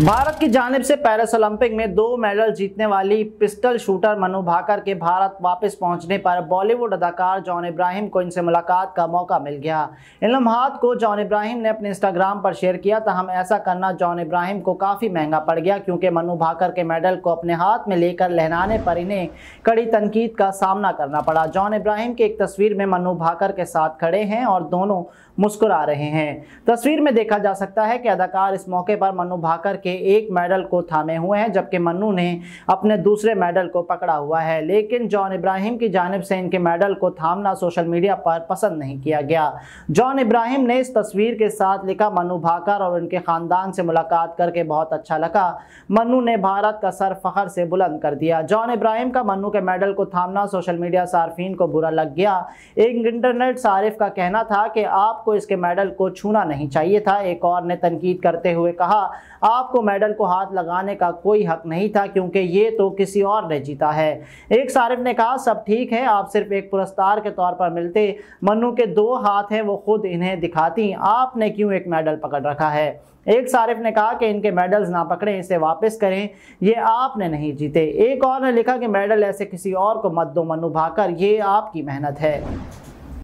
भारत की जानब से पेरिस ओलंपिक में दो मेडल जीतने वाली पिस्टल शूटर मनु भाकर के भारत वापस पहुंचने पर बॉलीवुड अदाकार जॉन इब्राहिम को इनसे मुलाकात का मौका मिल गया इन लम्हात को जॉन इब्राहिम ने अपने इंस्टाग्राम पर शेयर किया हम ऐसा करना जॉन इब्राहिम को काफ़ी महंगा पड़ गया क्योंकि मनु भाकर के मेडल को अपने हाथ में लेकर लहनाने पर इन्हें कड़ी तनकीद का सामना करना पड़ा जॉन इब्राहिम की एक तस्वीर में मनु भाकर के साथ खड़े हैं और दोनों मुस्कुरा रहे हैं तस्वीर में देखा जा सकता है कि अदाकार इस मौके पर मनु भाकर के एक मेडल को थामे हुए हैं जबकि मनु ने अपने दूसरे मेडल को पकड़ा हुआ है लेकिन जॉन इब्राहिम की जानब से इनके मेडल को थामना सोशल मीडिया पर पसंद नहीं किया गया जॉन इब्राहिम ने इस तस्वीर के साथ लिखा मनु भाकर और उनके ख़ानदान से मुलाकात करके बहुत अच्छा लगा मनु ने भारत का सर फखर से बुलंद कर दिया जॉन इब्राहिम का मनु के मेडल को थामना सोशल मीडिया सार्फिन को बुरा लग गया एक इंटरनेट सारिफ का कहना था कि आपको इसके मेडल को छूना नहीं चाहिए था एक और ने तनकीद करते हुए कहा आप आपको मेडल को हाथ लगाने का कोई हक नहीं था क्योंकि ये तो किसी और ने जीता है एक सारिफ ने कहा सब ठीक है आप सिर्फ एक पुरस्कार के तौर पर मिलते मनु के दो हाथ हैं वो खुद इन्हें दिखाती आपने क्यों एक मेडल पकड़ रखा है एक सारिफ ने कहा कि इनके मेडल्स ना पकड़ें इसे वापस करें ये आपने नहीं जीते एक और ने लिखा कि मेडल ऐसे किसी और को मत दो मनु भाकर ये आपकी मेहनत है